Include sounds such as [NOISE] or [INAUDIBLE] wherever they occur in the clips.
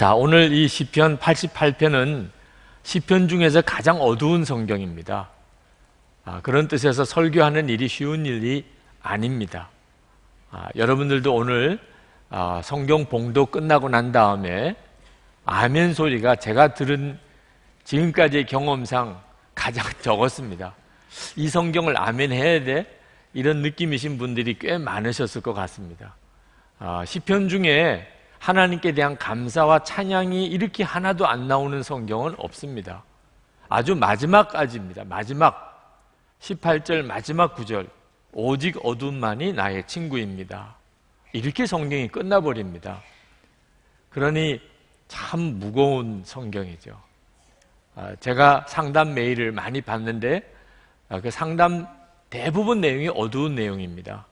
자, 오늘 이 시편 88편은 시편 중에서 가장 어두운 성경입니다. 아, 그런 뜻에서 설교하는 일이 쉬운 일이 아닙니다. 아, 여러분들도 오늘 아, 성경 봉도 끝나고 난 다음에 아멘 소리가 제가 들은 지금까지의 경험상 가장 [LAUGHS] 적었습니다. 이 성경을 아멘 해야 돼? 이런 느낌이신 분들이 꽤 많으셨을 것 같습니다. 아, 시편 중에 하나님께 대한 감사와 찬양이 이렇게 하나도 안 나오는 성경은 없습니다. 아주 마지막까지입니다. 마지막 18절 마지막 구절 오직 어둠만이 나의 친구입니다. 이렇게 성경이 끝나버립니다. 그러니 참 무거운 성경이죠. 아, 제가 상담 메일을 많이 받는데 아, 그 상담 대부분 내용이 어두운 내용입니다.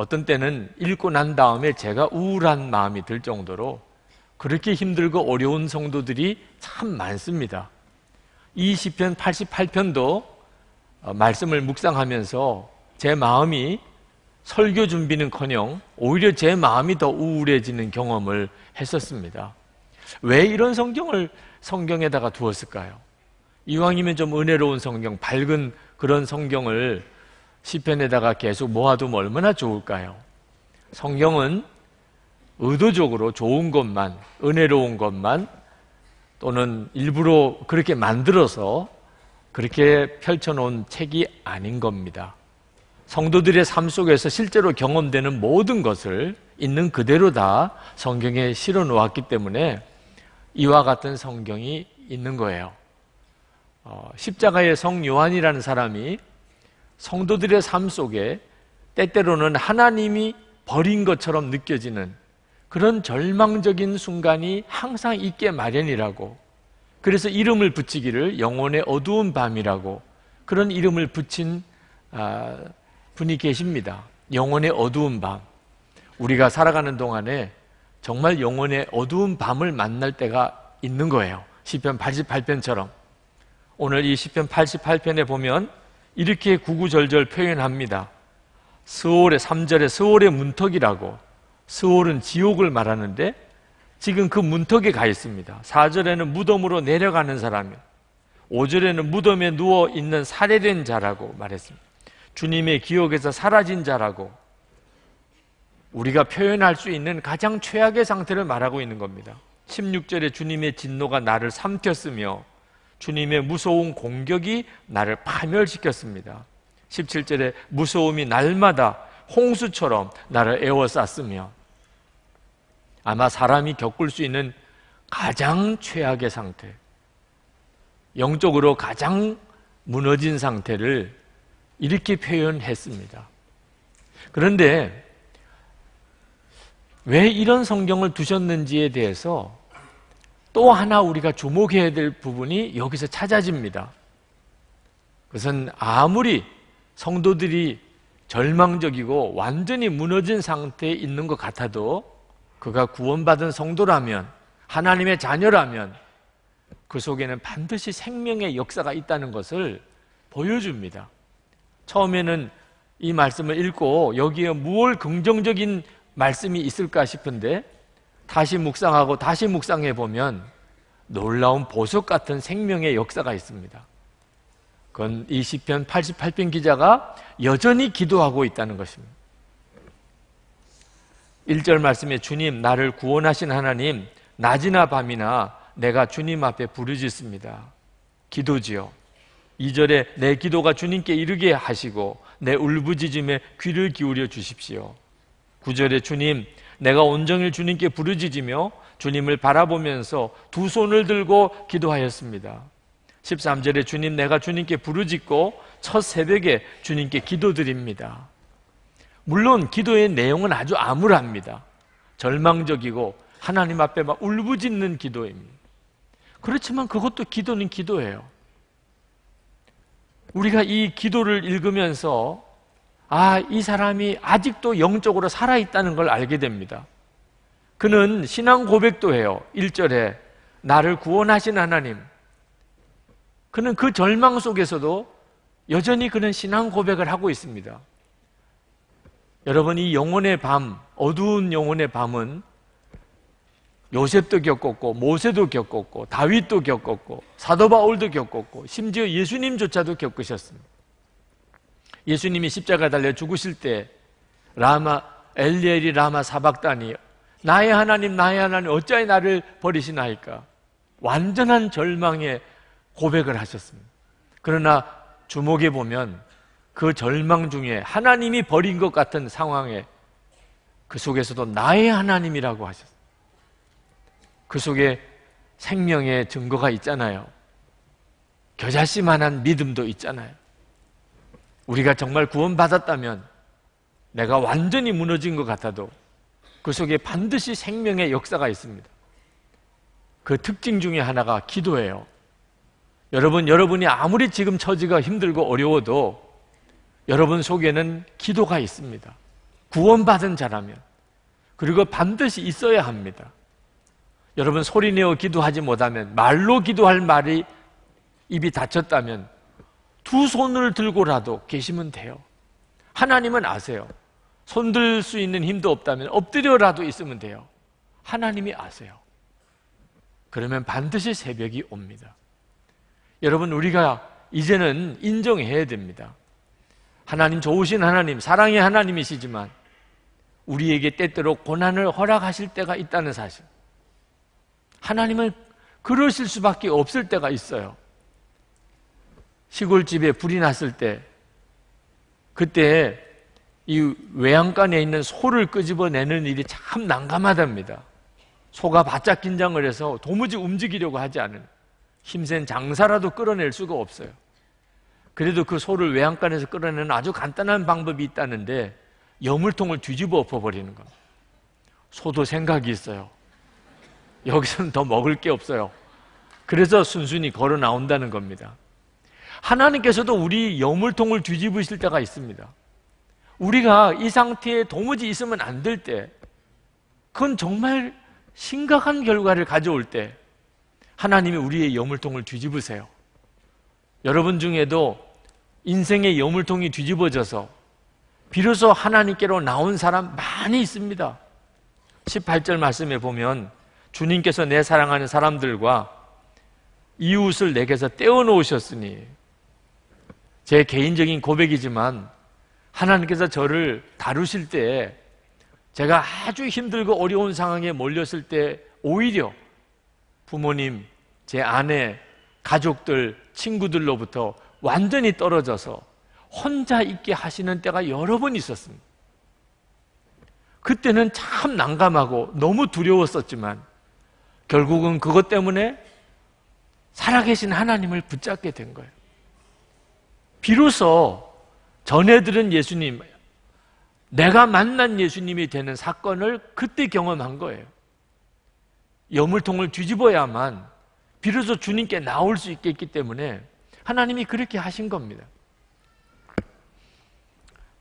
어떤 때는 읽고 난 다음에 제가 우울한 마음이 들 정도로 그렇게 힘들고 어려운 성도들이 참 많습니다. 이 시편 88편도 어, 말씀을 묵상하면서 제 마음이 설교 준비는커녕 오히려 제 마음이 더 우울해지는 경험을 했었습니다. 왜 이런 성경을 성경에다가 두었을까요? 이왕이면 좀 은혜로운 성경, 밝은 그런 성경을 시편에다가 계속 모아두면 얼마나 좋을까요? 성경은 의도적으로 좋은 것만, 은혜로운 것만 또는 일부러 그렇게 만들어서 그렇게 펼쳐놓은 책이 아닌 겁니다. 성도들의 삶 속에서 실제로 경험되는 모든 것을 있는 그대로 다 성경에 실어 놓았기 때문에 이와 같은 성경이 있는 거예요. 어, 십자가의 성 요한이라는 사람이 성도들의 삶 속에 때때로는 하나님이 버린 것처럼 느껴지는 그런 절망적인 순간이 항상 있게 마련이라고 그래서 이름을 붙이기를 영혼의 어두운 밤이라고 그런 이름을 붙인 아, 분이 계십니다. 영혼의 어두운 밤. 우리가 살아가는 동안에 정말 영혼의 어두운 밤을 만날 때가 있는 거예요. 시편 88편처럼. 오늘 이 시편 88편에 보면 이렇게 구구절절 표현합니다. 스올의 3절에 스올의 문턱이라고 스올은 지옥을 말하는데 지금 그 문턱에 가 있습니다. 4절에는 무덤으로 내려가는 사람이 5절에는 무덤에 누워 있는 살해된 자라고 말했습니다. 주님의 기억에서 사라진 자라고 우리가 표현할 수 있는 가장 최악의 상태를 말하고 있는 겁니다. 16절에 주님의 진노가 나를 삼켰으며 주님의 무서운 공격이 나를 파멸시켰습니다. 17절에 무서움이 날마다 홍수처럼 나를 에워쌌으며 아마 사람이 겪을 수 있는 가장 최악의 상태, 영적으로 가장 무너진 상태를 이렇게 표현했습니다. 그런데 왜 이런 성경을 두셨는지에 대해서 또 하나 우리가 주목해야 될 부분이 여기서 찾아집니다. 그것은 아무리 성도들이 절망적이고 완전히 무너진 상태에 있는 것 같아도 그가 구원받은 성도라면 하나님의 자녀라면 그 속에는 반드시 생명의 역사가 있다는 것을 보여줍니다. 처음에는 이 말씀을 읽고 여기에 무얼 긍정적인 말씀이 있을까 싶은데 다시 묵상하고 다시 묵상해 보면 놀라운 보석 같은 생명의 역사가 있습니다. 그건 이 시편 88편 기자가 여전히 기도하고 있다는 것입니다. 1절 말씀에 주님 나를 구원하신 하나님 낮이나 밤이나 내가 주님 앞에 부르짖습니다. 기도지요. 2절에 내 기도가 주님께 이르게 하시고 내 울부짖음에 귀를 기울여 주십시오. 9절에 주님 내가 온종일 주님께 부르짖으며 주님을 바라보면서 두 손을 들고 기도하였습니다. 13절에 주님 내가 주님께 부르짖고 첫 새벽에 주님께 기도드립니다. 물론 기도의 내용은 아주 암울합니다. 절망적이고 하나님 앞에 막 울부짖는 기도입니다. 그렇지만 그것도 기도는 기도예요. 우리가 이 기도를 읽으면서 아, 이 사람이 아직도 영적으로 살아있다는 걸 알게 됩니다. 그는 신앙 고백도 해요. 1절에 나를 구원하신 하나님. 그는 그 절망 속에서도 여전히 그는 신앙 고백을 하고 있습니다. 여러분, 이 영혼의 밤, 어두운 영혼의 밤은 요셉도 겪었고, 모세도 겪었고, 다윗도 겪었고, 사도 바울도 겪었고, 심지어 예수님조차도 겪으셨습니다. 예수님이 십자가 달려 죽으실 때 라마 엘리엘이 라마 사박단이 나의 하나님 나의 하나님 어찌하여 나를 버리시나이까 완전한 절망의 고백을 하셨습니다. 그러나 주목해 보면 그 절망 중에 하나님이 버린 것 같은 상황에 그 속에서도 나의 하나님이라고 하셨습니다그 속에 생명의 증거가 있잖아요. 겨자씨만한 믿음도 있잖아요. 우리가 정말 구원받았다면 내가 완전히 무너진 것 같아도 그 속에 반드시 생명의 역사가 있습니다. 그 특징 중에 하나가 기도예요. 여러분, 여러분이 아무리 지금 처지가 힘들고 어려워도 여러분 속에는 기도가 있습니다. 구원받은 자라면. 그리고 반드시 있어야 합니다. 여러분, 소리내어 기도하지 못하면, 말로 기도할 말이 입이 다쳤다면 두 손을 들고라도 계시면 돼요. 하나님은 아세요. 손 들 수 있는 힘도 없다면 엎드려라도 있으면 돼요. 하나님이 아세요. 그러면 반드시 새벽이 옵니다. 여러분, 우리가 이제는 인정해야 됩니다. 하나님 좋으신 하나님, 사랑의 하나님이시지만 우리에게 때때로 고난을 허락하실 때가 있다는 사실. 하나님은 그러실 수밖에 없을 때가 있어요. 시골집에 불이 났을 때 그때 이 외양간에 있는 소를 끄집어내는 일이 참 난감하답니다. 소가 바짝 긴장을 해서 도무지 움직이려고 하지 않은 힘센 장사라도 끌어낼 수가 없어요. 그래도 그 소를 외양간에서 끌어내는 아주 간단한 방법이 있다는데 여물통을 뒤집어 엎어버리는 겁니다. 소도 생각이 있어요. 여기서는 더 먹을 게 없어요. 그래서 순순히 걸어 나온다는 겁니다. 하나님께서도 우리 여물통을 뒤집으실 때가 있습니다. 우리가 이 상태에 도무지 있으면 안 될 때, 그건 정말 심각한 결과를 가져올 때, 하나님이 우리의 여물통을 뒤집으세요. 여러분 중에도 인생의 여물통이 뒤집어져서 비로소 하나님께로 나온 사람 많이 있습니다. 18절 말씀에 보면 주님께서 내 사랑하는 사람들과 이웃을 내게서 떼어놓으셨으니 제 개인적인 고백이지만 하나님께서 저를 다루실 때 제가 아주 힘들고 어려운 상황에 몰렸을 때 오히려 부모님, 제 아내, 가족들, 친구들로부터 완전히 떨어져서 혼자 있게 하시는 때가 여러 번 있었습니다. 그때는 참 난감하고 너무 두려웠었지만 결국은 그것 때문에 살아계신 하나님을 붙잡게 된 거예요. 비로소 전해 들은 예수님, 내가 만난 예수님이 되는 사건을 그때 경험한 거예요. 여물통을 뒤집어야만 비로소 주님께 나올 수 있겠기 때문에 하나님이 그렇게 하신 겁니다.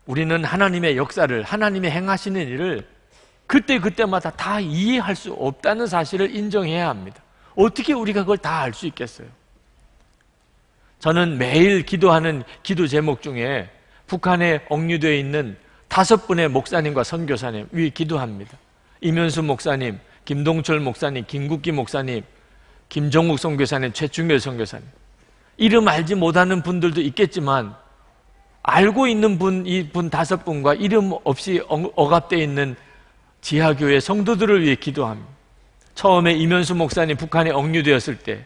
우리는 하나님의 역사를, 하나님의 행하시는 일을 그때그때마다 다 이해할 수 없다는 사실을 인정해야 합니다. 어떻게 우리가 그걸 다 알 수 있겠어요? 저는 매일 기도하는 기도 제목 중에 북한에 억류되어 있는 다섯 분의 목사님과 선교사님 위 기도합니다. 이면수 목사님, 김동철 목사님, 김국기 목사님, 김정국 선교사님, 최충렬 선교사님. 이름 알지 못하는 분들도 있겠지만 알고 있는 분, 이 분 다섯 분과 이름 없이 억압되어 있는 지하교회 성도들을 위해 기도합니다. 처음에 이면수 목사님 북한에 억류되었을 때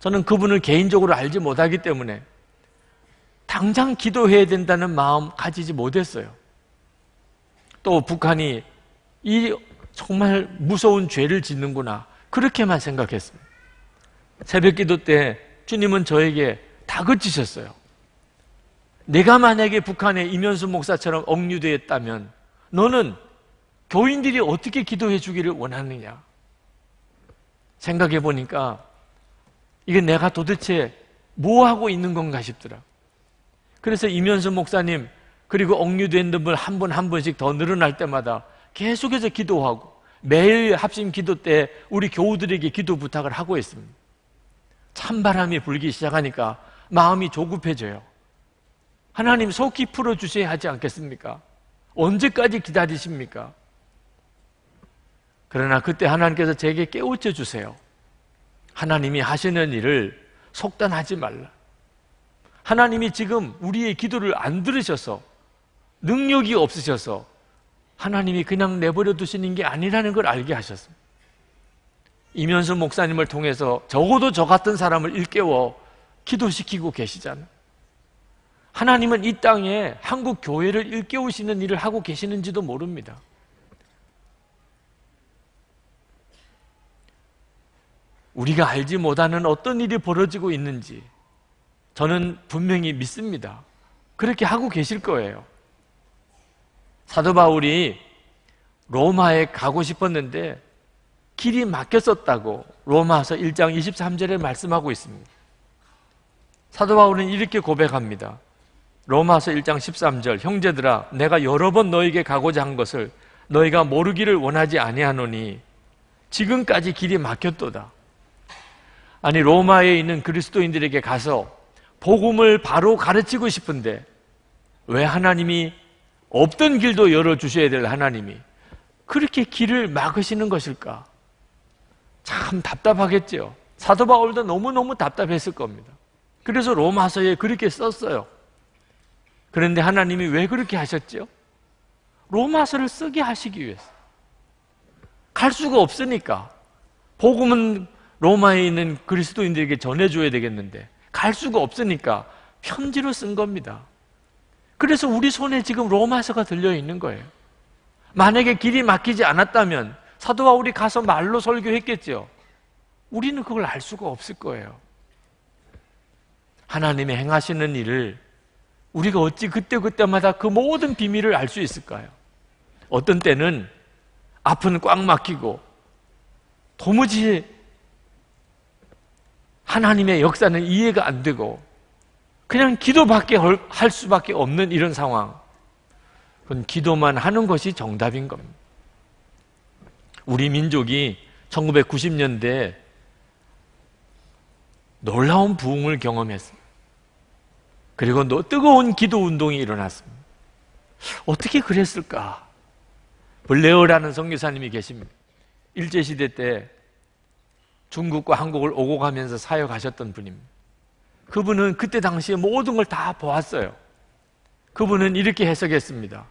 저는 그분을 개인적으로 알지 못하기 때문에 당장 기도해야 된다는 마음 가지지 못했어요. 또 북한이 이 정말 무서운 죄를 짓는구나. 그렇게만 생각했습니다. 새벽 기도 때 주님은 저에게 다그치셨어요. 내가 만약에 북한의 이면수 목사처럼 억류되었다면 너는 교인들이 어떻게 기도해 주기를 원하느냐? 생각해 보니까 이게 내가 도대체 뭐 하고 있는 건가 싶더라. 그래서 이면수 목사님 그리고 억류된 분들 한분한 분씩 더 늘어날 때마다 계속해서 기도하고 매일 합심 기도 때 우리 교우들에게 기도 부탁을 하고 있습니다. 찬바람이 불기 시작하니까 마음이 조급해져요. 하나님 속히 풀어주셔야 하지 않겠습니까? 언제까지 기다리십니까? 그러나 그때 하나님께서 제게 깨우쳐 주세요. 하나님이 하시는 일을 속단하지 말라. 하나님이 지금 우리의 기도를 안 들으셔서 능력이 없으셔서 하나님이 그냥 내버려 두시는 게 아니라는 걸 알게 하셨습니다. 이면수 목사님을 통해서 적어도 저 같은 사람을 일깨워 기도시키고 계시잖아요. 하나님은 이 땅에 한국 교회를 일깨우시는 일을 하고 계시는지도 모릅니다. 우리가 알지 못하는 어떤 일이 벌어지고 있는지 저는 분명히 믿습니다. 그렇게 하고 계실 거예요. 사도 바울이 로마에 가고 싶었는데 길이 막혔었다고 로마서 1장 23절에 말씀하고 있습니다. 사도 바울은 이렇게 고백합니다. 로마서 1장 13절 형제들아 내가 여러 번 너에게 가고자 한 것을 너희가 모르기를 원하지 아니하노니 지금까지 길이 막혔도다. 아니 로마에 있는 그리스도인들에게 가서 복음을 바로 가르치고 싶은데 왜 하나님이 없던 길도 열어 주셔야 될 하나님이 그렇게 길을 막으시는 것일까? 참 답답하겠죠. 사도 바울도 너무너무 답답했을 겁니다. 그래서 로마서에 그렇게 썼어요. 그런데 하나님이 왜 그렇게 하셨죠? 로마서를 쓰게 하시기 위해서. 갈 수가 없으니까. 복음은 로마에 있는 그리스도인들에게 전해줘야 되겠는데 갈 수가 없으니까 편지로 쓴 겁니다. 그래서 우리 손에 지금 로마서가 들려 있는 거예요. 만약에 길이 막히지 않았다면 사도 바 우리 가서 말로 설교했겠죠. 우리는 그걸 알 수가 없을 거예요. 하나님의 행하시는 일을 우리가 어찌 그때그때마다 그 모든 비밀을 알 수 있을까요? 어떤 때는 앞은 꽉 막히고 도무지 하나님의 역사는 이해가 안 되고 그냥 기도밖에 할 수밖에 없는 이런 상황. 그건 기도만 하는 것이 정답인 겁니다. 우리 민족이 1990년대에 놀라운 부흥을 경험했습니다. 그리고 뜨거운 기도 운동이 일어났습니다. 어떻게 그랬을까? 블레어라는 선교사님이 계십니다. 일제시대 때 중국과 한국을 오고 가면서 사역하셨던 분입니다. 그분은 그때 당시에 모든 걸 다 보았어요. 그분은 이렇게 해석했습니다.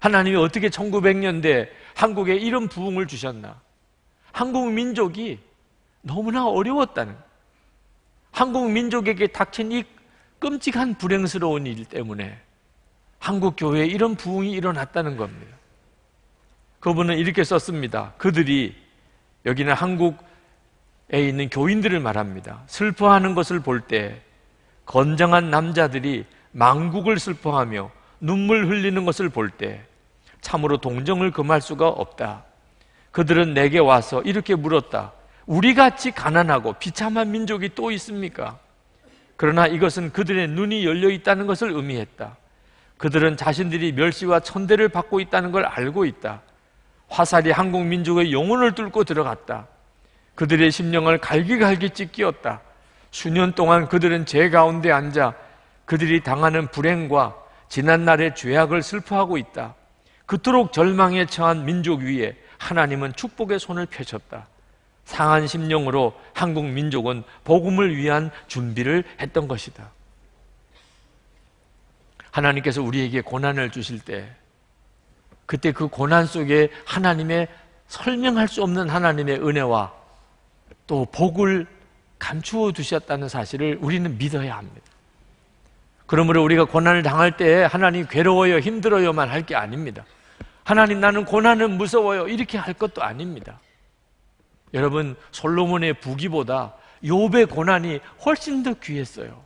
하나님이 어떻게 1900년대 한국에 이런 부흥을 주셨나? 한국 민족이 너무나 어려웠다는 한국 민족에게 닥친 이 끔찍한 불행스러운 일 때문에 한국 교회에 이런 부흥이 일어났다는 겁니다. 그분은 이렇게 썼습니다. 그들이 여기는 한국 에 있는 교인들을 말합니다. 슬퍼하는 것을 볼 때 건장한 남자들이 망국을 슬퍼하며 눈물 흘리는 것을 볼 때 참으로 동정을 금할 수가 없다. 그들은 내게 와서 이렇게 물었다. 우리 같이 가난하고 비참한 민족이 또 있습니까? 그러나 이것은 그들의 눈이 열려 있다는 것을 의미했다. 그들은 자신들이 멸시와 천대를 받고 있다는 걸 알고 있다. 화살이 한국 민족의 영혼을 뚫고 들어갔다. 그들의 심령을 갈기갈기 찢기었다. 수년 동안 그들은 제 가운데 앉아 그들이 당하는 불행과 지난날의 죄악을 슬퍼하고 있다. 그토록 절망에 처한 민족 위에 하나님은 축복의 손을 펴셨다. 상한 심령으로 한국 민족은 복음을 위한 준비를 했던 것이다. 하나님께서 우리에게 고난을 주실 때 그때 그 고난 속에 하나님의 설명할 수 없는 하나님의 은혜와 또 복을 감추어 두셨다는 사실을 우리는 믿어야 합니다. 그러므로 우리가 고난을 당할 때 하나님 괴로워요, 힘들어요만 할 게 아닙니다. 하나님 나는 고난은 무서워요. 이렇게 할 것도 아닙니다. 여러분, 솔로몬의 부기보다 욥의 고난이 훨씬 더 귀했어요.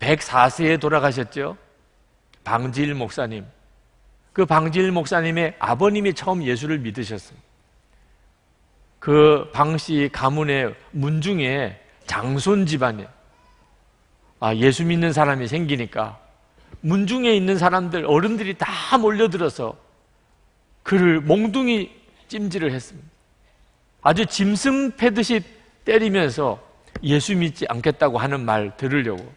104세에 돌아가셨죠? 방지일 목사님. 그 방지일 목사님의 아버님이 처음 예수를 믿으셨습니다. 그 방씨 가문의 문중에 장손 집안에 아, 예수 믿는 사람이 생기니까 문중에 있는 사람들, 어른들이 다 몰려들어서 그를 몽둥이 찜질을 했습니다. 아주 짐승 패듯이 때리면서 예수 믿지 않겠다고 하는 말 들으려고.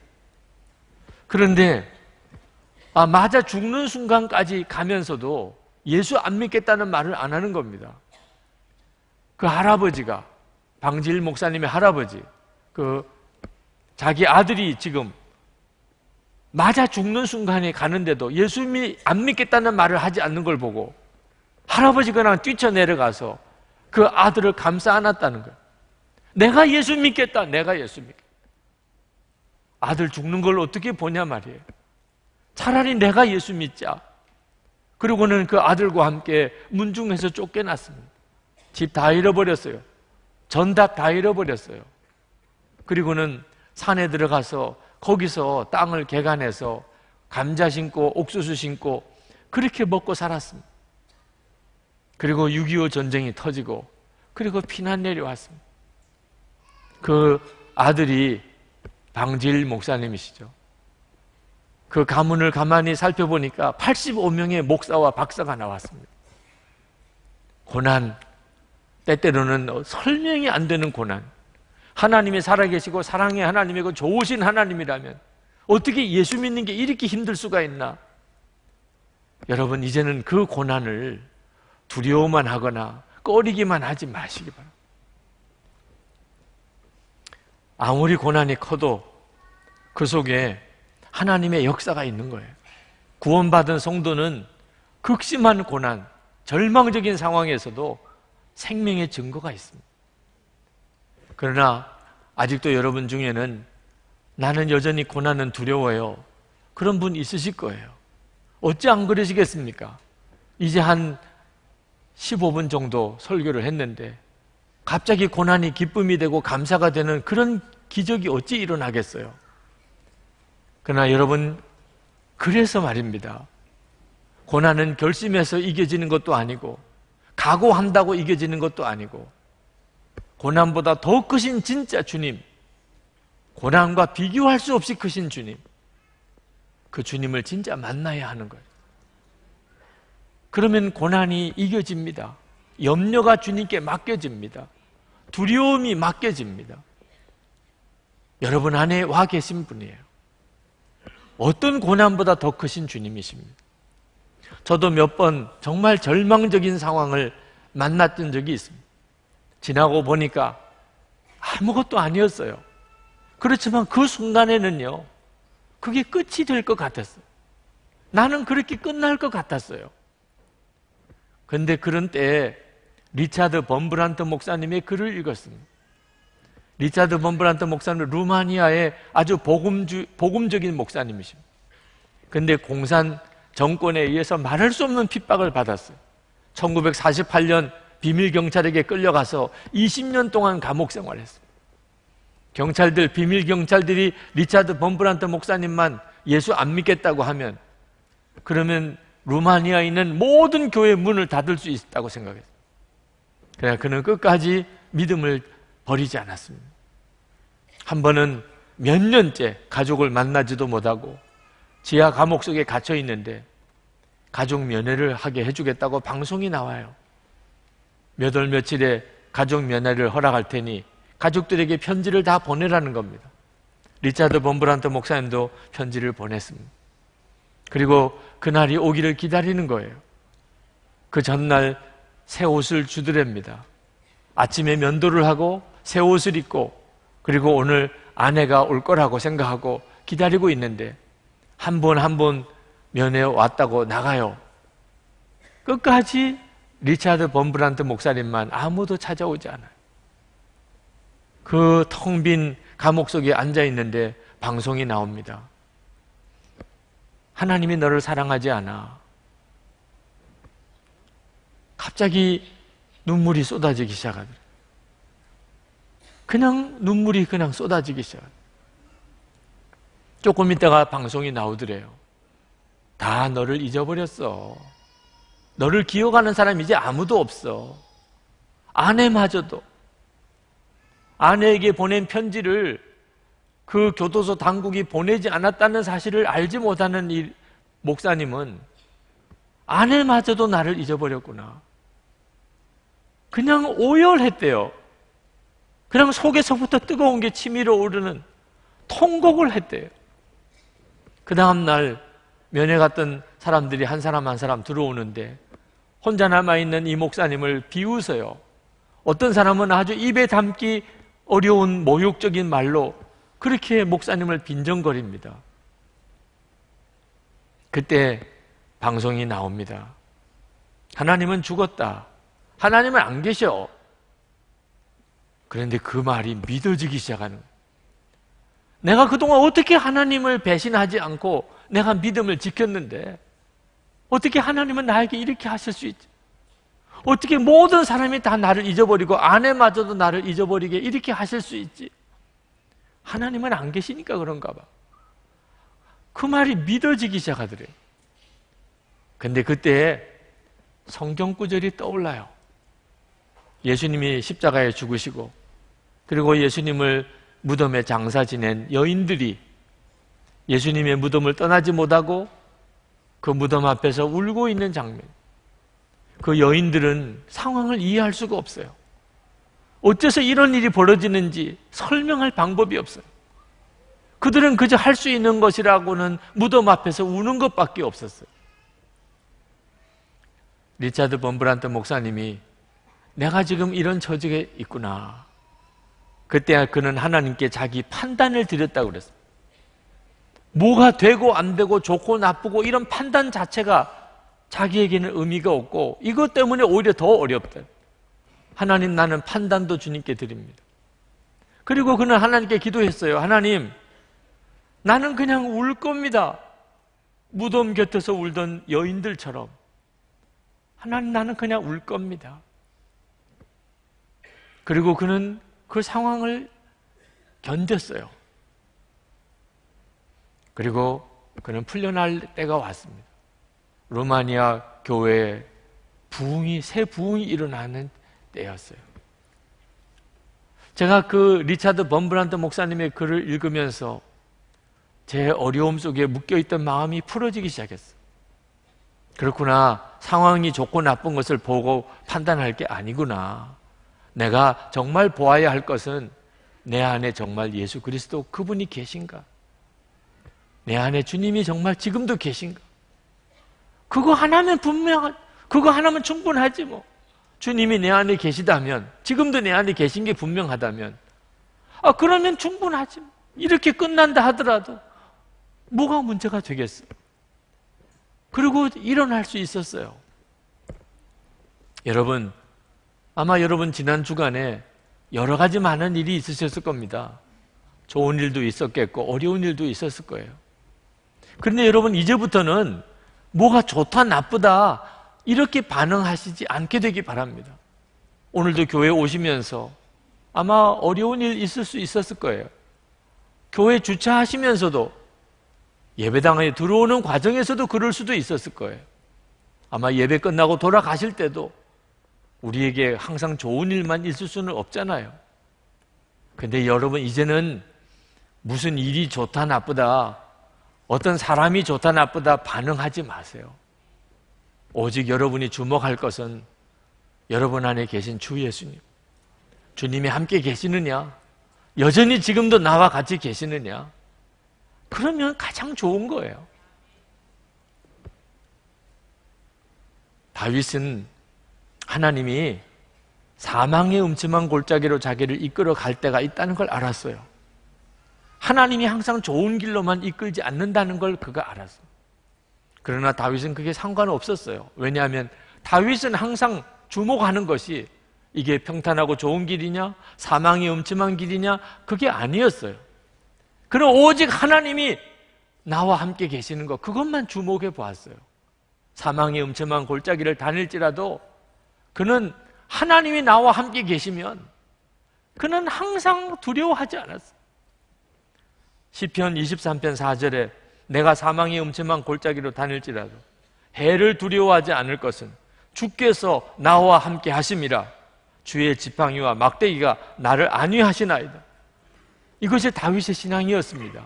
그런데 아, 맞아 죽는 순간까지 가면서도 예수 안 믿겠다는 말을 안 하는 겁니다. 그 할아버지가 방지일 목사님의 할아버지 그 자기 아들이 지금 맞아 죽는 순간에 가는데도 예수님이 안 믿겠다는 말을 하지 않는 걸 보고 할아버지가 그냥 뛰쳐내려가서 그 아들을 감싸 안았다는 거예요. 내가 예수 믿겠다. 내가 예수 믿겠다. 아들 죽는 걸 어떻게 보냐 말이에요. 차라리 내가 예수 믿자. 그리고는 그 아들과 함께 문중에서 쫓겨났습니다. 집다 잃어버렸어요. 전답 다 잃어버렸어요. 그리고는 산에 들어가서 거기서 땅을 개간해서 감자 심고 옥수수 심고 그렇게 먹고 살았습니다. 그리고 6.25 전쟁이 터지고 그리고 피난 내려왔습니다. 그 아들이 방질 목사님이시죠. 그 가문을 가만히 살펴보니까 85명의 목사와 박사가 나왔습니다. 고난, 때때로는 설명이 안 되는 고난. 하나님이 살아계시고 사랑의 하나님이고 좋으신 하나님이라면 어떻게 예수 믿는 게 이렇게 힘들 수가 있나? 여러분, 이제는 그 고난을 두려워만 하거나 꺼리기만 하지 마시기 바랍니다. 아무리 고난이 커도 그 속에 하나님의 역사가 있는 거예요. 구원받은 성도는 극심한 고난, 절망적인 상황에서도 생명의 증거가 있습니다. 그러나 아직도 여러분 중에는 나는 여전히 고난은 두려워요. 그런 분 있으실 거예요. 어찌 안 그러시겠습니까? 이제 한 15분 정도 설교를 했는데 갑자기 고난이 기쁨이 되고 감사가 되는 그런 기적이 어찌 일어나겠어요? 그러나 여러분, 그래서 말입니다. 고난은 결심해서 이겨지는 것도 아니고 각오한다고 이겨지는 것도 아니고 고난보다 더 크신 진짜 주님 고난과 비교할 수 없이 크신 주님 그 주님을 진짜 만나야 하는 거예요 그러면 고난이 이겨집니다 염려가 주님께 맡겨집니다 두려움이 맡겨집니다 여러분 안에 와 계신 분이에요 어떤 고난보다 더 크신 주님이십니다 저도 몇 번 정말 절망적인 상황을 만났던 적이 있습니다. 지나고 보니까 아무것도 아니었어요. 그렇지만 그 순간에는요, 그게 끝이 될 것 같았어요. 나는 그렇게 끝날 것 같았어요. 근데 그런 때에 리차드 범브란트 목사님의 글을 읽었습니다. 리차드 범브란트 목사님은 루마니아의 아주 복음주, 복음적인 목사님이십니다. 근데 공산 정권에 의해서 말할 수 없는 핍박을 받았어요. 1948년 비밀경찰에게 끌려가서 20년 동안 감옥 생활했습니다. 경찰들, 비밀경찰들이 리차드 범브란트 목사님만 예수 안 믿겠다고 하면 그러면 루마니아에 있는 모든 교회 문을 닫을 수 있다고 생각했어요. 그러나 그는 끝까지 믿음을 버리지 않았습니다. 한 번은 몇 년째 가족을 만나지도 못하고 지하 감옥 속에 갇혀 있는데 가족 면회를 하게 해주겠다고 방송이 나와요. 몇 월 며칠에 가족 면회를 허락할 테니 가족들에게 편지를 다 보내라는 겁니다. 리차드 범브란트 목사님도 편지를 보냈습니다. 그리고 그날이 오기를 기다리는 거예요. 그 전날 새 옷을 주드랍니다. 아침에 면도를 하고 새 옷을 입고 그리고 오늘 아내가 올 거라고 생각하고 기다리고 있는데 한번한번 면회 왔다고 나가요. 끝까지 리차드 범브란트 목사님만 아무도 찾아오지 않아요. 그 텅 빈 감옥 속에 앉아 있는데 방송이 나옵니다. 하나님이 너를 사랑하지 않아. 갑자기 눈물이 쏟아지기 시작합니다. 그냥 눈물이 그냥 쏟아지기 시작합니다. 조금 있다가 방송이 나오더래요. 다 너를 잊어버렸어. 너를 기억하는 사람 이제 아무도 없어. 아내마저도. 아내에게 보낸 편지를 그 교도소 당국이 보내지 않았다는 사실을 알지 못하는 이 목사님은 아내마저도 나를 잊어버렸구나. 그냥 오열했대요. 그냥 속에서부터 뜨거운 게 치밀어 오르는 통곡을 했대요. 그 다음날 면회 갔던 사람들이 한 사람 한 사람 들어오는데 혼자 남아있는 이 목사님을 비웃어요. 어떤 사람은 아주 입에 담기 어려운 모욕적인 말로 그렇게 목사님을 빈정거립니다. 그때 방송이 나옵니다. 하나님은 죽었다. 하나님은 안 계셔. 그런데 그 말이 믿어지기 시작하는 거예요. 내가 그동안 어떻게 하나님을 배신하지 않고 내가 믿음을 지켰는데 어떻게 하나님은 나에게 이렇게 하실 수 있지? 어떻게 모든 사람이 다 나를 잊어버리고 아내마저도 나를 잊어버리게 이렇게 하실 수 있지? 하나님은 안 계시니까 그런가 봐. 그 말이 믿어지기 시작하더래요. 근데 그때 성경 구절이 떠올라요. 예수님이 십자가에 죽으시고 그리고 예수님을 무덤에 장사 지낸 여인들이 예수님의 무덤을 떠나지 못하고 그 무덤 앞에서 울고 있는 장면. 그 여인들은 상황을 이해할 수가 없어요. 어째서 이런 일이 벌어지는지 설명할 방법이 없어요. 그들은 그저 할 수 있는 것이라고는 무덤 앞에서 우는 것밖에 없었어요. 리차드 범브란트 목사님이 내가 지금 이런 처지에 있구나. 그때 그는 하나님께 자기 판단을 드렸다고 그랬어요. 뭐가 되고 안 되고 좋고 나쁘고 이런 판단 자체가 자기에게는 의미가 없고 이것 때문에 오히려 더 어렵다. 하나님 나는 판단도 주님께 드립니다. 그리고 그는 하나님께 기도했어요. 하나님, 나는 그냥 울 겁니다. 무덤 곁에서 울던 여인들처럼. 하나님, 나는 그냥 울 겁니다. 그리고 그는 그 상황을 견뎠어요. 그리고 그는 풀려날 때가 왔습니다. 루마니아 교회에 부흥이 새 부흥이 일어나는 때였어요. 제가 그 리차드 범브란트 목사님의 글을 읽으면서 제 어려움 속에 묶여 있던 마음이 풀어지기 시작했어요. 그렇구나. 상황이 좋고 나쁜 것을 보고 판단할 게 아니구나. 내가 정말 보아야 할 것은 내 안에 정말 예수 그리스도 그분이 계신가? 내 안에 주님이 정말 지금도 계신가? 그거 하나면 분명, 그거 하나면 충분하지 뭐. 주님이 내 안에 계시다면, 지금도 내 안에 계신 게 분명하다면, 아, 그러면 충분하지. 뭐. 이렇게 끝난다 하더라도, 뭐가 문제가 되겠어? 그리고 일어날 수 있었어요. 여러분, 아마 여러분 지난 주간에 여러 가지 많은 일이 있으셨을 겁니다. 좋은 일도 있었겠고 어려운 일도 있었을 거예요. 그런데 여러분 이제부터는 뭐가 좋다 나쁘다 이렇게 반응하시지 않게 되기 바랍니다. 오늘도 교회 오시면서 아마 어려운 일 있을 수 있었을 거예요. 교회 주차하시면서도 예배당에 들어오는 과정에서도 그럴 수도 있었을 거예요. 아마 예배 끝나고 돌아가실 때도 우리에게 항상 좋은 일만 있을 수는 없잖아요. 근데 여러분, 이제는 무슨 일이 좋다, 나쁘다, 어떤 사람이 좋다, 나쁘다 반응하지 마세요. 오직 여러분이 주목할 것은 여러분 안에 계신 주 예수님. 주님이 함께 계시느냐? 여전히 지금도 나와 같이 계시느냐? 그러면 가장 좋은 거예요. 다윗은 하나님이 사망의 음침한 골짜기로 자기를 이끌어 갈 때가 있다는 걸 알았어요. 하나님이 항상 좋은 길로만 이끌지 않는다는 걸 그가 알았어. 요 그러나 다윗은 그게 상관없었어요. 왜냐하면 다윗은 항상 주목하는 것이 이게 평탄하고 좋은 길이냐, 사망이 음침한 길이냐, 그게 아니었어요. 그럼 오직 하나님이 나와 함께 계시는 것, 그것만 주목해 보았어요. 사망이 음침한 골짜기를 다닐지라도 그는 하나님이 나와 함께 계시면 그는 항상 두려워하지 않았어. 시편 23편 4절에 내가 사망의 음침한 골짜기로 다닐지라도 해를 두려워하지 않을 것은 주께서 나와 함께 하심이라 주의 지팡이와 막대기가 나를 안위하시나이다. 이것이 다윗의 신앙이었습니다.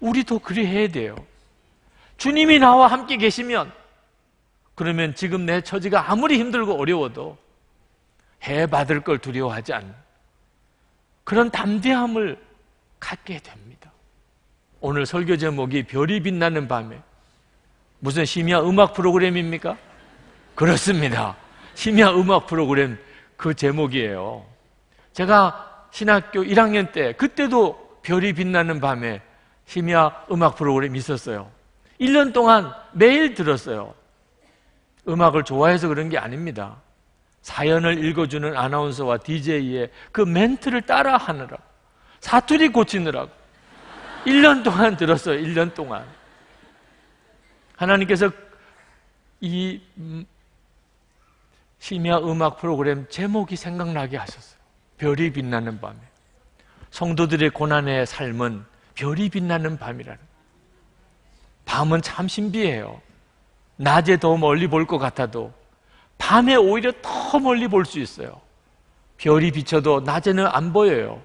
우리도 그리 해야 돼요. 주님이 나와 함께 계시면 그러면 지금 내 처지가 아무리 힘들고 어려워도 해 받을 걸 두려워하지 않는 그런 담대함을 갖게 됩니다. 오늘 설교 제목이 별이 빛나는 밤에 무슨 심야 음악 프로그램입니까? 그렇습니다. 심야 음악 프로그램 그 제목이에요. 제가 신학교 1학년 때 그때도 별이 빛나는 밤에 심야 음악 프로그램 있었어요. 1년 동안 매일 들었어요. 음악을 좋아해서 그런 게 아닙니다. 사연을 읽어주는 아나운서와 DJ의 그 멘트를 따라 하느라, 사투리 고치느라고. 1년 동안 들었어요, 1년 동안. 하나님께서 이 음, 심야 음악 프로그램 제목이 생각나게 하셨어요. 별이 빛나는 밤에. 성도들의 고난의 삶은 별이 빛나는 밤이라는. 밤은 참 신비해요. 낮에 더 멀리 볼 것 같아도 밤에 오히려 더 멀리 볼 수 있어요. 별이 비쳐도 낮에는 안 보여요.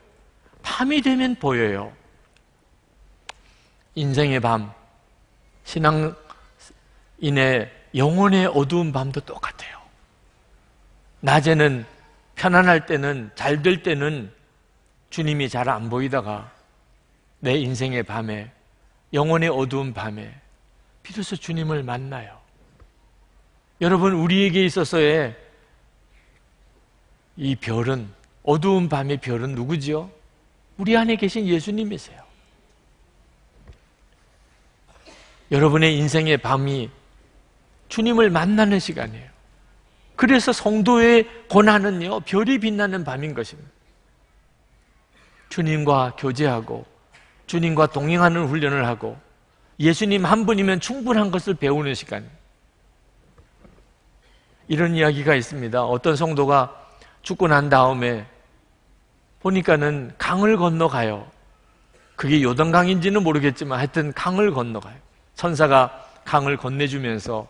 밤이 되면 보여요. 인생의 밤, 신앙인의 영혼의 어두운 밤도 똑같아요. 낮에는 편안할 때는 잘 될 때는 주님이 잘 안 보이다가 내 인생의 밤에 영혼의 어두운 밤에 비로소 주님을 만나요. 여러분, 우리에게 있어서의 이 별은, 어두운 밤의 별은 누구지요? 우리 안에 계신 예수님이세요. 여러분의 인생의 밤이 주님을 만나는 시간이에요. 그래서 성도의 고난은요, 별이 빛나는 밤인 것입니다. 주님과 교제하고, 주님과 동행하는 훈련을 하고, 예수님 한 분이면 충분한 것을 배우는 시간입니다. 이런 이야기가 있습니다. 어떤 성도가 죽고 난 다음에 보니까는 강을 건너가요. 그게 요단강인지는 모르겠지만 하여튼 강을 건너가요. 천사가 강을 건네주면서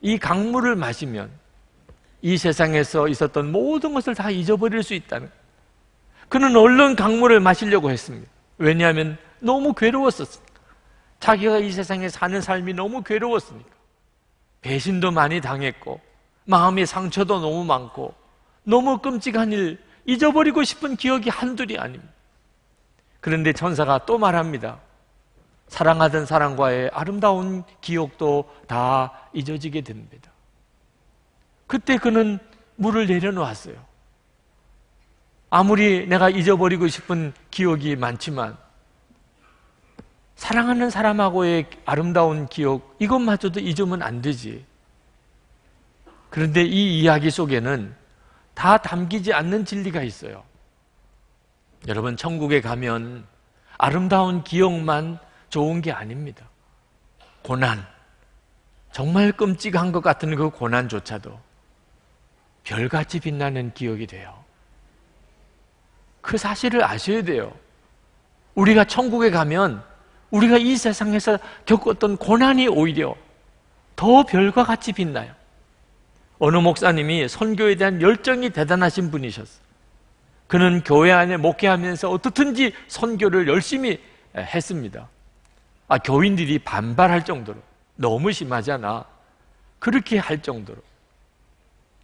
이 강물을 마시면 이 세상에서 있었던 모든 것을 다 잊어버릴 수 있다는 그는 얼른 강물을 마시려고 했습니다. 왜냐하면 너무 괴로웠었으니까. 자기가 이 세상에 사는 삶이 너무 괴로웠으니까. 배신도 많이 당했고 마음의 상처도 너무 많고 너무 끔찍한 일 잊어버리고 싶은 기억이 한둘이 아닙니다. 그런데 천사가 또 말합니다. 사랑하던 사람과의 아름다운 기억도 다 잊어지게 됩니다. 그때 그는 물을 내려놓았어요. 아무리 내가 잊어버리고 싶은 기억이 많지만 사랑하는 사람하고의 아름다운 기억 이것마저도 잊으면 안 되지. 그런데 이 이야기 속에는 다 담기지 않는 진리가 있어요. 여러분, 천국에 가면 아름다운 기억만 좋은 게 아닙니다. 고난, 정말 끔찍한 것 같은 그 고난조차도 별같이 빛나는 기억이 돼요. 그 사실을 아셔야 돼요. 우리가 천국에 가면 우리가 이 세상에서 겪었던 고난이 오히려 더 별과 같이 빛나요. 어느 목사님이 선교에 대한 열정이 대단하신 분이셨어요. 그는 교회 안에 목회하면서 어떻든지 선교를 열심히 했습니다. 아, 교인들이 반발할 정도로 너무 심하잖아. 그렇게 할 정도로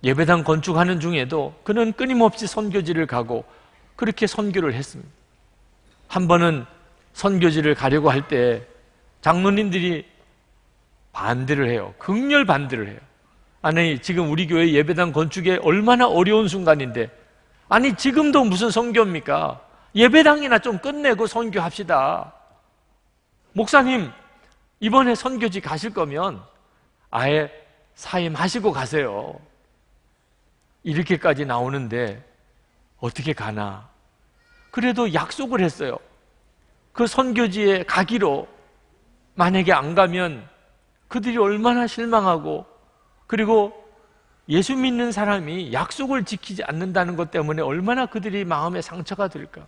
예배당 건축하는 중에도 그는 끊임없이 선교지를 가고 그렇게 선교를 했습니다. 한 번은 선교지를 가려고 할 때 장로님들이 반대를 해요. 극렬 반대를 해요. 아니, 지금 우리 교회 예배당 건축에 얼마나 어려운 순간인데, 아니, 지금도 무슨 선교입니까? 예배당이나 좀 끝내고 선교합시다. 목사님, 이번에 선교지 가실 거면 아예 사임하시고 가세요. 이렇게까지 나오는데 어떻게 가나? 그래도 약속을 했어요. 그 선교지에 가기로 만약에 안 가면 그들이 얼마나 실망하고 그리고 예수 믿는 사람이 약속을 지키지 않는다는 것 때문에 얼마나 그들이 마음에 상처가 될까?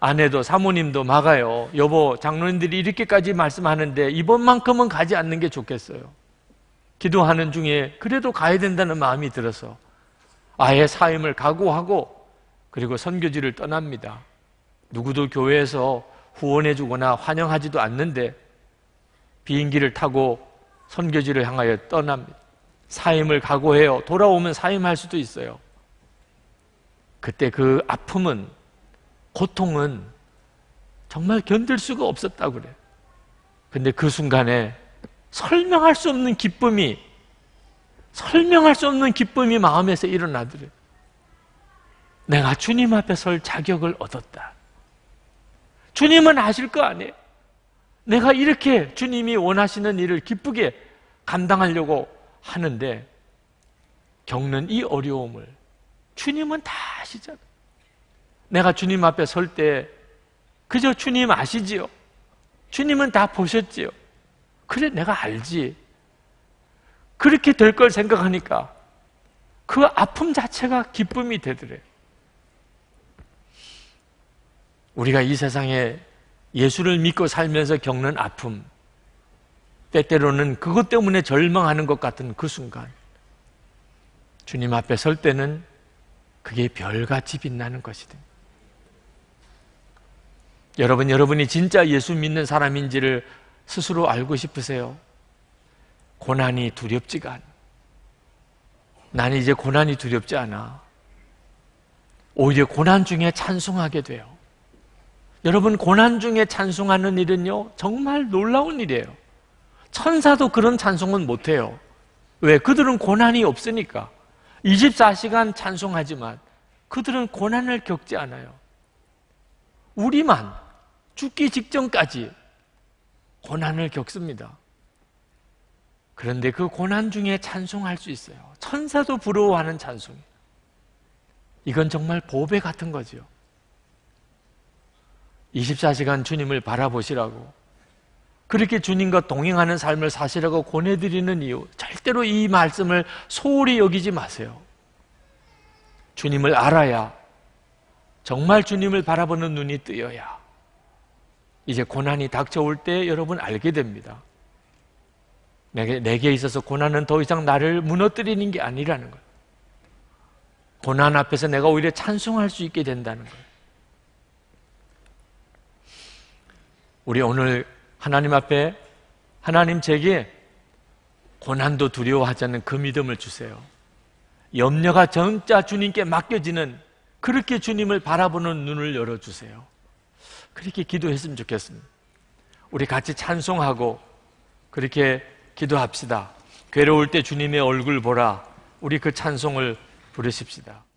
아내도 사모님도 막아요. 여보, 장로님들이 이렇게까지 말씀하는데 이번만큼은 가지 않는 게 좋겠어요. 기도하는 중에 그래도 가야 된다는 마음이 들어서 아예 사임을 각오하고 그리고 선교지를 떠납니다. 누구도 교회에서 후원해주거나 환영하지도 않는데 비행기를 타고 선교지를 향하여 떠납니다. 사임을 각오해요. 돌아오면 사임할 수도 있어요. 그때 그 아픔은, 고통은 정말 견딜 수가 없었다고 그래요. 근데 그 순간에 설명할 수 없는 기쁨이, 설명할 수 없는 기쁨이 마음에서 일어나더래요. 내가 주님 앞에 설 자격을 얻었다. 주님은 아실 거 아니에요. 내가 이렇게 주님이 원하시는 일을 기쁘게 감당하려고 하는데 겪는 이 어려움을 주님은 다아시잖아 내가 주님 앞에 설 때 그저 주님 아시지요. 주님은 다 보셨지요. 그래 내가 알지. 그렇게 될 걸 생각하니까 그 아픔 자체가 기쁨이 되더래. 우리가 이 세상에 예수를 믿고 살면서 겪는 아픔, 때때로는 그것 때문에 절망하는 것 같은 그 순간, 주님 앞에 설 때는 그게 별같이 빛나는 것이든. 여러분, 여러분이 진짜 예수 믿는 사람인지를 스스로 알고 싶으세요? 고난이 두렵지가 않아. 난 이제 고난이 두렵지 않아. 오히려 고난 중에 찬송하게 돼요. 여러분 고난 중에 찬송하는 일은요 정말 놀라운 일이에요. 천사도 그런 찬송은 못해요. 왜? 그들은 고난이 없으니까. 24시간 찬송하지만 그들은 고난을 겪지 않아요. 우리만 죽기 직전까지 고난을 겪습니다. 그런데 그 고난 중에 찬송할 수 있어요. 천사도 부러워하는 찬송이건 정말 보배 같은 거죠. 24시간 주님을 바라보시라고 그렇게 주님과 동행하는 삶을 사시라고 권해드리는 이유 절대로 이 말씀을 소홀히 여기지 마세요 주님을 알아야 정말 주님을 바라보는 눈이 뜨여야 이제 고난이 닥쳐올 때 여러분 알게 됩니다 내게, 내게 있어서 고난은 더 이상 나를 무너뜨리는 게 아니라는 거예요 고난 앞에서 내가 오히려 찬송할 수 있게 된다는 거예요 우리 오늘 하나님 앞에 하나님 제게 고난도 두려워하지 않는 그 믿음을 주세요. 염려가 정자 주님께 맡겨지는 그렇게 주님을 바라보는 눈을 열어주세요. 그렇게 기도했으면 좋겠습니다. 우리 같이 찬송하고 그렇게 기도합시다. 괴로울 때 주님의 얼굴 보라. 우리 그 찬송을 부르십시다.